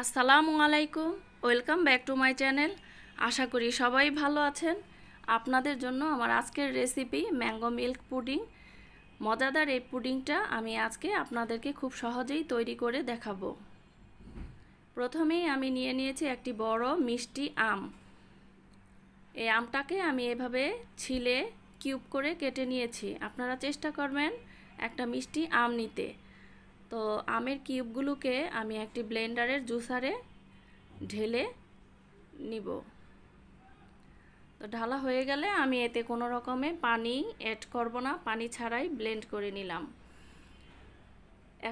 আসসালামু আলাইকুম welcome back to my channel আশা করি সবাই ভালো আছেন আপনাদের জন্য আমার আজকের রেসিপি ম্যাঙ্গো মিল্ক পুডিং মজাদার এই পুডিংটা আমি আজকে আপনাদেরকে খুব সহজেই তৈরি করে দেখাবো প্রথমেই আমি নিয়ে নিয়েছি একটি বড় মিষ্টি আম এই আমটাকে আমি এভাবে ছিলে কিউব করে কেটে নিয়েছি আপনারা চেষ্টা করবেন একটা মিষ্টি আম নিতে তো আমের কিউবগুলোকে আমি একটি ব্লেন্ডারের জুসারে ঢেলে নিব তো ঢালা হয়ে গেলে আমি এতে কোনো রকমে পানি অ্যাড করব না পানি ছাড়াই ব্লেন্ড করে নিলাম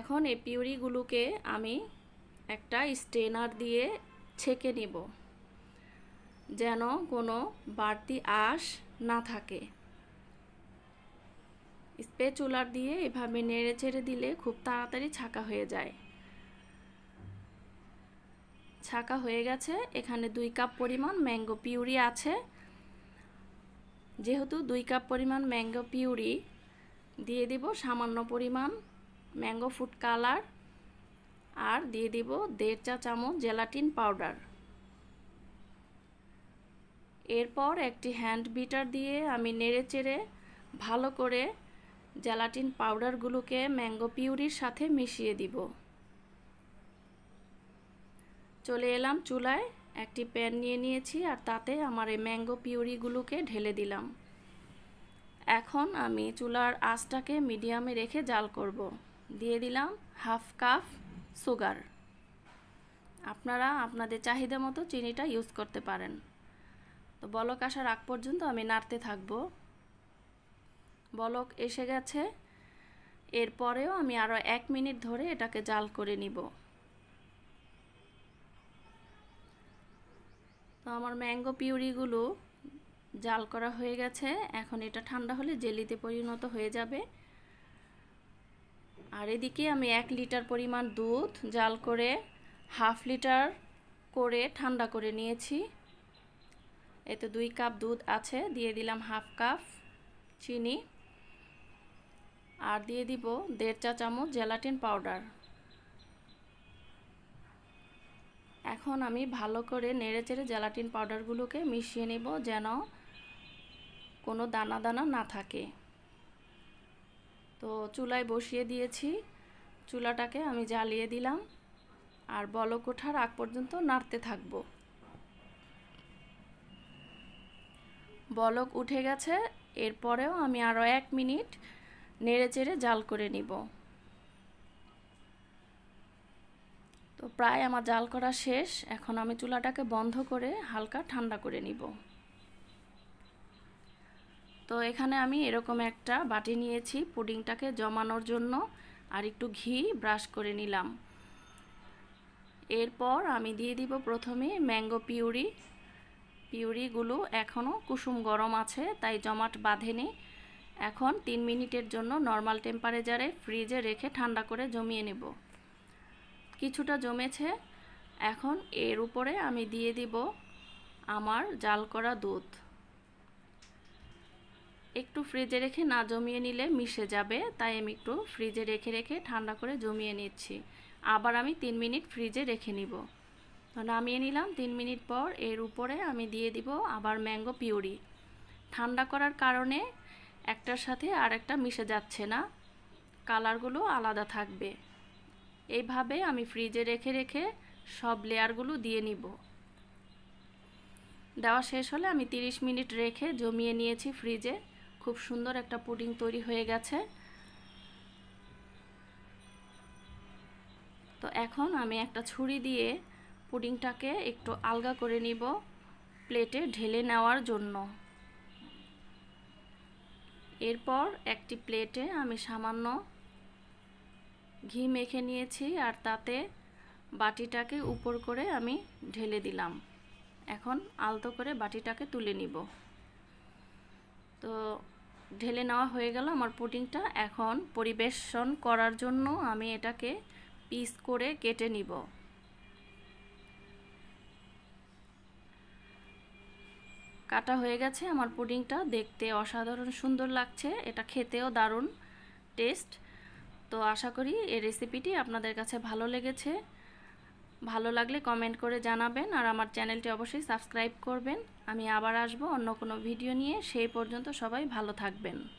এখন এই পিউরিগুলোকে আমি একটা স্টেনার দিয়ে ছেঁকে নিব যেন কোনো বাড়তি আশ না থাকে স্পেচুলার দিয়ে এভাবে নেড়ে ছেড়ে দিলে খুব তাড়াতাড়ি ছাকা হয়ে যায় ছাকা হয়ে গেছে এখানে দুই কাপ পরিমাণ ম্যাঙ্গো পিউরি আছে যেহেতু দুই কাপ পরিমাণ ম্যাঙ্গো পিউরি দিয়ে দিব সামান্য পরিমাণ ম্যাঙ্গো ফুড কালার আর দিয়ে দিব দেড় চা চামচ জেলাটিন পাউডার এরপর একটি হ্যান্ড বিটার দিয়ে আমি নেড়ে চেড়ে ভালো করে জেলাটিন পাউডারগুলোকে ম্যাঙ্গো পিউরির সাথে মিশিয়ে দিব চলে এলাম চুলায় একটি প্যান নিয়ে নিয়েছি আর তাতে আমার এই ম্যাঙ্গো পিউরিগুলোকে ঢেলে দিলাম এখন আমি চুলার আঁচটাকে মিডিয়ামে রেখে জাল করব দিয়ে দিলাম হাফ কাপ সুগার আপনারা আপনাদের চাহিদা মতো চিনিটা ইউজ করতে পারেন তো বলক আসার আগ পর্যন্ত আমি নাড়তে থাকবো বলক এসে গেছে এরপরেও আমি আরও এক মিনিট ধরে এটাকে জাল করে নিব তো আমার ম্যাঙ্গো পিউরিগুলো জাল করা হয়ে গেছে এখন এটা ঠান্ডা হলে জেলিতে পরিণত হয়ে যাবে আর এদিকে আমি এক লিটার পরিমাণ দুধ জাল করে হাফ লিটার করে ঠান্ডা করে নিয়েছি এতে দুই কাপ দুধ আছে দিয়ে দিলাম হাফ কাপ চিনি আর দিয়ে দিব দেড় চা চামচ জেলাটিন পাউডার এখন আমি ভালো করে নেড়ে চেড়ে জেলাটিন পাউডারগুলোকে মিশিয়ে নেব যেন কোনো দানা দানা না থাকে তো চুলায় বসিয়ে দিয়েছি চুলাটাকে আমি জ্বালিয়ে দিলাম আর বলক ওঠার আগ পর্যন্ত নাড়তে থাকব বলক উঠে গেছে এরপরেও আমি আরও এক মিনিট নেড়ে চেড়ে জাল করে নিব তো প্রায় আমার জাল করা শেষ এখন আমি চুলাটাকে বন্ধ করে হালকা ঠান্ডা করে নিব তো এখানে আমি এরকম একটা বাটি নিয়েছি পুডিংটাকে জমানোর জন্য আর একটু ঘি ব্রাশ করে নিলাম এরপর আমি দিয়ে দিব প্রথমে ম্যাঙ্গো পিউরি পিউরিগুলো এখনও কুসুম গরম আছে তাই জমাট বাঁধেনি এখন তিন মিনিটের জন্য নর্মাল টেম্পারেচারে ফ্রিজে রেখে ঠান্ডা করে জমিয়ে নেব কিছুটা জমেছে এখন এর উপরে আমি দিয়ে দিব আমার জাল করা দুধ একটু ফ্রিজে রেখে না জমিয়ে নিলে মিশে যাবে তাই আমি একটু ফ্রিজে রেখে রেখে ঠান্ডা করে জমিয়ে নিচ্ছি আবার আমি তিন মিনিট ফ্রিজে রেখে নিব নামিয়ে নিলাম তিন মিনিট পর এর উপরে আমি দিয়ে দিব আবার ম্যাঙ্গো পিউরি ঠান্ডা করার কারণে একটার সাথে আর একটা মিশে যাচ্ছে না কালারগুলো আলাদা থাকবে এইভাবে আমি ফ্রিজে রেখে রেখে সব লেয়ারগুলো দিয়ে নিব দেওয়া শেষ হলে আমি 30 মিনিট রেখে জমিয়ে নিয়েছি ফ্রিজে খুব সুন্দর একটা পুডিং তৈরি হয়ে গেছে তো এখন আমি একটা ছুরি দিয়ে পুডিংটাকে একটু আলগা করে নিব প্লেটে ঢেলে নেওয়ার জন্য এরপর একটি প্লেটে আমি সামান্য ঘি মেখে নিয়েছি আর তাতে বাটিটাকে উপর করে আমি ঢেলে দিলাম এখন আলতো করে বাটিটাকে তুলে নিব তো ঢেলে নেওয়া হয়ে গেল আমার পুডিংটা এখন পরিবেশন করার জন্য আমি এটাকে পিস করে কেটে নিব কাটা হয়ে গেছে আমার পুডিংটা দেখতে অসাধারণ সুন্দর লাগছে এটা খেতেও দারুণ টেস্ট তো আশা করি এই রেসিপিটি আপনাদের কাছে ভালো লেগেছে ভালো লাগলে কমেন্ট করে জানাবেন আর আমার চ্যানেলটি অবশ্যই সাবস্ক্রাইব করবেন আমি আবার আসব অন্য কোনো ভিডিও নিয়ে সেই পর্যন্ত সবাই ভালো থাকবেন